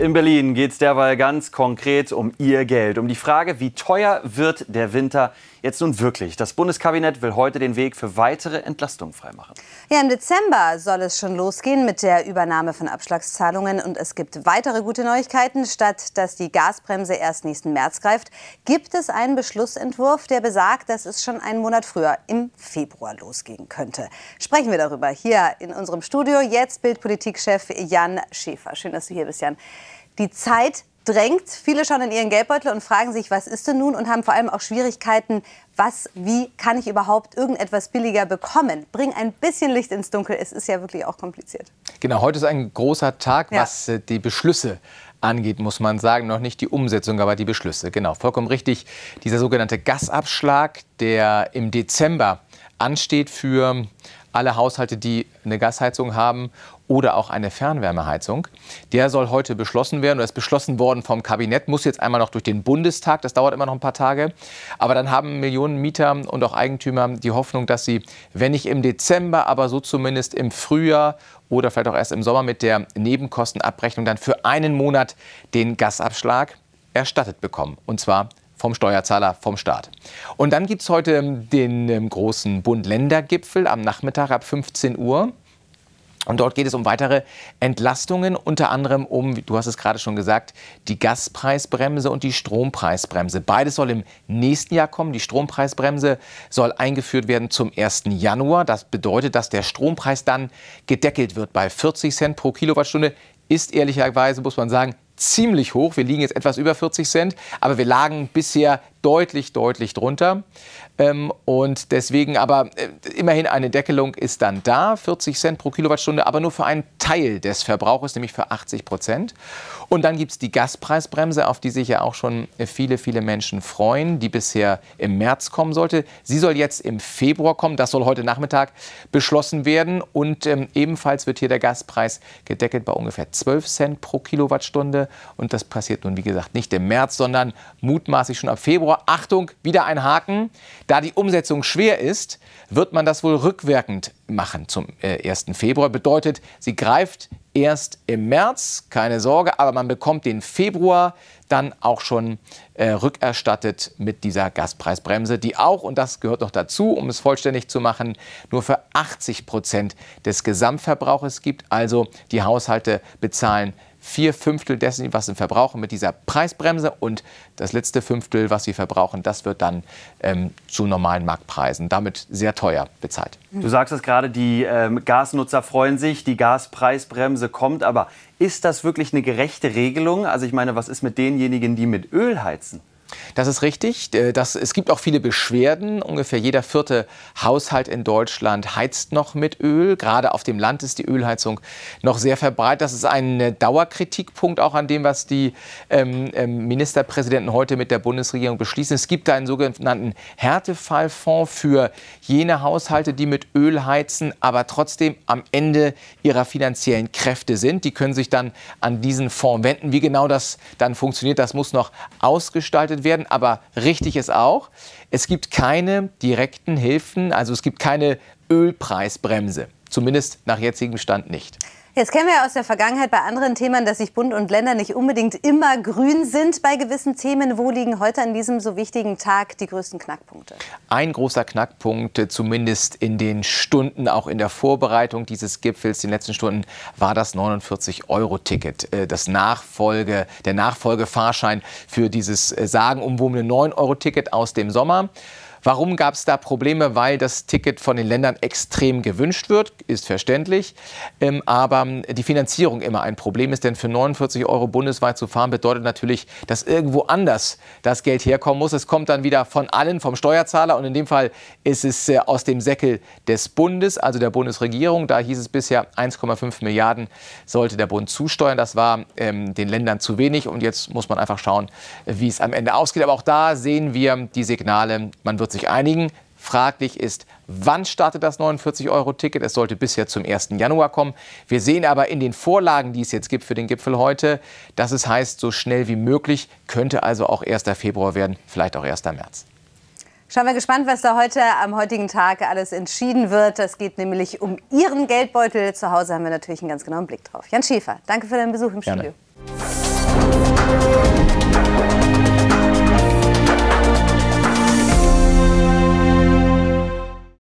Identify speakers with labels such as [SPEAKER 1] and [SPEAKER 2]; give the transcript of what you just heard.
[SPEAKER 1] In Berlin geht es derweil ganz konkret um Ihr Geld, um die Frage, wie teuer wird der Winter jetzt nun wirklich? Das Bundeskabinett will heute den Weg für weitere Entlastungen freimachen.
[SPEAKER 2] Ja, im Dezember soll es schon losgehen mit der Übernahme von Abschlagszahlungen und es gibt weitere gute Neuigkeiten. Statt dass die Gasbremse erst nächsten März greift, gibt es einen Beschlussentwurf, der besagt, dass es schon einen Monat früher im Februar losgehen könnte. Sprechen wir darüber hier in unserem Studio jetzt Bildpolitikchef Jan Schäfer. Schön, dass du hier bist, Jan. Die Zeit drängt. Viele schauen in ihren Geldbeutel und fragen sich, was ist denn nun und haben vor allem auch Schwierigkeiten, was, wie kann ich überhaupt irgendetwas billiger bekommen? Bring ein bisschen Licht ins Dunkel, es ist ja wirklich auch kompliziert.
[SPEAKER 1] Genau, heute ist ein großer Tag, ja. was äh, die Beschlüsse angeht, muss man sagen, noch nicht die Umsetzung, aber die Beschlüsse. Genau, vollkommen richtig. Dieser sogenannte Gasabschlag, der im Dezember ansteht für alle Haushalte, die eine Gasheizung haben oder auch eine Fernwärmeheizung. Der soll heute beschlossen werden oder ist beschlossen worden vom Kabinett, muss jetzt einmal noch durch den Bundestag, das dauert immer noch ein paar Tage. Aber dann haben Millionen Mieter und auch Eigentümer die Hoffnung, dass sie, wenn nicht im Dezember, aber so zumindest im Frühjahr oder vielleicht auch erst im Sommer mit der Nebenkostenabrechnung dann für einen Monat den Gasabschlag erstattet bekommen. Und zwar vom Steuerzahler, vom Staat. Und dann gibt es heute den ähm, großen Bund-Länder-Gipfel am Nachmittag ab 15 Uhr. Und dort geht es um weitere Entlastungen, unter anderem um, du hast es gerade schon gesagt, die Gaspreisbremse und die Strompreisbremse. Beides soll im nächsten Jahr kommen. Die Strompreisbremse soll eingeführt werden zum 1. Januar. Das bedeutet, dass der Strompreis dann gedeckelt wird bei 40 Cent pro Kilowattstunde. Ist ehrlicherweise, muss man sagen, ziemlich hoch. Wir liegen jetzt etwas über 40 Cent, aber wir lagen bisher deutlich, deutlich drunter. Ähm, und deswegen aber äh, immerhin eine Deckelung ist dann da, 40 Cent pro Kilowattstunde, aber nur für einen Teil des Verbrauchs, nämlich für 80 Prozent. Und dann gibt es die Gaspreisbremse, auf die sich ja auch schon viele, viele Menschen freuen, die bisher im März kommen sollte. Sie soll jetzt im Februar kommen, das soll heute Nachmittag beschlossen werden. Und ähm, ebenfalls wird hier der Gaspreis gedeckelt bei ungefähr 12 Cent pro Kilowattstunde. Und das passiert nun, wie gesagt, nicht im März, sondern mutmaßlich schon ab Februar. Achtung, wieder ein Haken. Da die Umsetzung schwer ist, wird man das wohl rückwirkend machen zum 1. Äh, Februar. Bedeutet, sie greift erst im März, keine Sorge, aber man bekommt den Februar dann auch schon äh, rückerstattet mit dieser Gaspreisbremse, die auch, und das gehört noch dazu, um es vollständig zu machen, nur für 80 Prozent des Gesamtverbrauches gibt. Also die Haushalte bezahlen vier Fünftel dessen, was sie verbrauchen, mit dieser Preisbremse und das letzte Fünftel, was sie verbrauchen, das wird dann ähm, zu normalen Marktpreisen, damit sehr teuer bezahlt. Du sagst es gerade, die ähm, Gasnutzer freuen sich, die Gaspreisbremse kommt, aber ist das wirklich eine gerechte Regelung? Also ich meine, was ist mit denjenigen, die mit Öl heizen? Das ist richtig. Äh, das, es gibt auch viele Beschwerden. Ungefähr jeder vierte Haushalt in Deutschland heizt noch mit Öl. Gerade auf dem Land ist die Ölheizung noch sehr verbreitet. Das ist ein äh, Dauerkritikpunkt auch an dem, was die ähm, ähm, Ministerpräsidenten heute mit der Bundesregierung beschließen. Es gibt da einen sogenannten Härtefallfonds für jene Haushalte, die mit Öl heizen, aber trotzdem am Ende ihrer finanziellen Kräfte sind. Die können sich dann an diesen Fonds wenden. Wie genau das dann funktioniert, das muss noch ausgestaltet verwendet werden, aber richtig ist auch, es gibt keine direkten Hilfen, also es gibt keine Ölpreisbremse. Zumindest nach jetzigem Stand nicht.
[SPEAKER 2] Jetzt kennen wir ja aus der Vergangenheit bei anderen Themen, dass sich Bund und Länder nicht unbedingt immer grün sind bei gewissen Themen. Wo liegen heute an diesem so wichtigen Tag die größten Knackpunkte?
[SPEAKER 1] Ein großer Knackpunkt, äh, zumindest in den Stunden, auch in der Vorbereitung dieses Gipfels, den letzten Stunden, war das 49-Euro-Ticket. Äh, das Nachfolge, der Nachfolgefahrschein für dieses äh, sagenumwobene 9-Euro-Ticket aus dem Sommer. Warum gab es da Probleme? Weil das Ticket von den Ländern extrem gewünscht wird, ist verständlich. Ähm, aber ähm, die Finanzierung immer ein Problem ist, denn für 49 Euro bundesweit zu fahren bedeutet natürlich, dass irgendwo anders das Geld herkommen muss. Es kommt dann wieder von allen, vom Steuerzahler und in dem Fall ist es äh, aus dem Säckel des Bundes, also der Bundesregierung. Da hieß es bisher 1,5 Milliarden sollte der Bund zusteuern. Das war ähm, den Ländern zu wenig und jetzt muss man einfach schauen, wie es am Ende ausgeht. Aber auch da sehen wir die Signale, man wird 49 einigen. Fraglich ist, wann startet das 49-Euro-Ticket? Es sollte bisher zum 1. Januar kommen. Wir sehen aber in den Vorlagen, die es jetzt gibt für den Gipfel heute, dass es heißt, so schnell wie möglich, könnte also auch 1. Februar werden, vielleicht auch 1. März.
[SPEAKER 2] Schauen wir gespannt, was da heute am heutigen Tag alles entschieden wird. Es geht nämlich um Ihren Geldbeutel. Zu Hause haben wir natürlich einen ganz genauen Blick drauf. Jan Schäfer, danke für deinen Besuch im Studio.